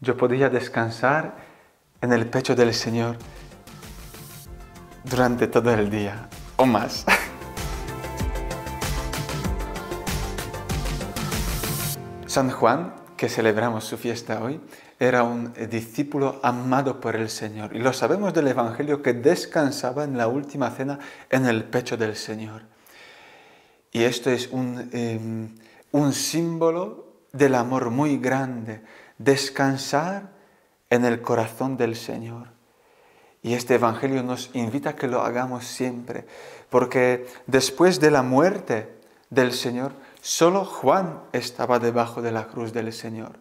yo podía descansar en el pecho del Señor durante todo el día o más. San Juan, que celebramos su fiesta hoy, era un discípulo amado por el Señor. Y lo sabemos del Evangelio que descansaba en la última cena en el pecho del Señor. Y esto es un, em, símbolo del amor muy grande, descansar en el corazón del Señor. Y este Evangelio nos invita a que lo hagamos siempre, porque después de la muerte del Señor, solo Juan estaba debajo de la cruz del Señor.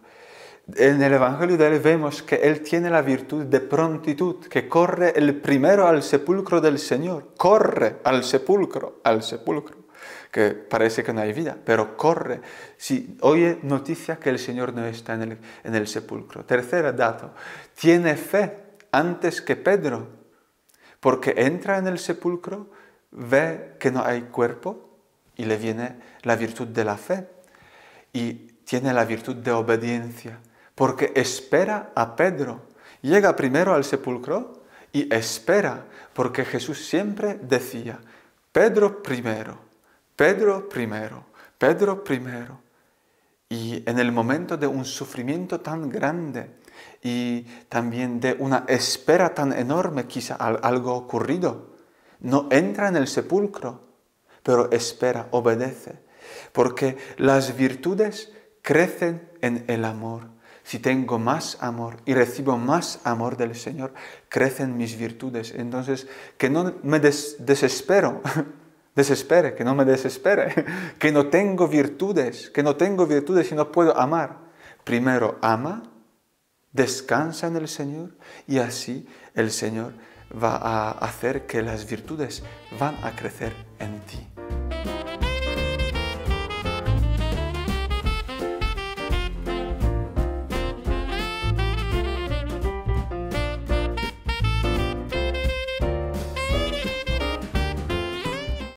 En el Evangelio de él vemos que él tiene la virtud de prontitud, que corre el primero al sepulcro del Señor, corre al sepulcro, al sepulcro que parece que no hay vida, pero corre. Si oye noticia que el Señor no está en el, en el sepulcro. Tercer dato, tiene fe antes que Pedro, porque entra en el sepulcro, ve que no hay cuerpo y le viene la virtud de la fe. Y tiene la virtud de obediencia, porque espera a Pedro. Llega primero al sepulcro y espera, porque Jesús siempre decía, Pedro primero. Pedro primero, Pedro primero. Y en el momento de un sufrimiento tan grande y también de una espera tan enorme, quizá algo ocurrido, no entra en el sepulcro, pero espera, obedece. Porque las virtudes crecen en el amor. Si tengo más amor y recibo más amor del Señor, crecen mis virtudes. Entonces, que no me desespero desespere, que no me desespere, que no tengo virtudes, que no tengo virtudes y no puedo amar. Primero ama, descansa en el Señor y así el Señor va a hacer que las virtudes van a crecer en ti.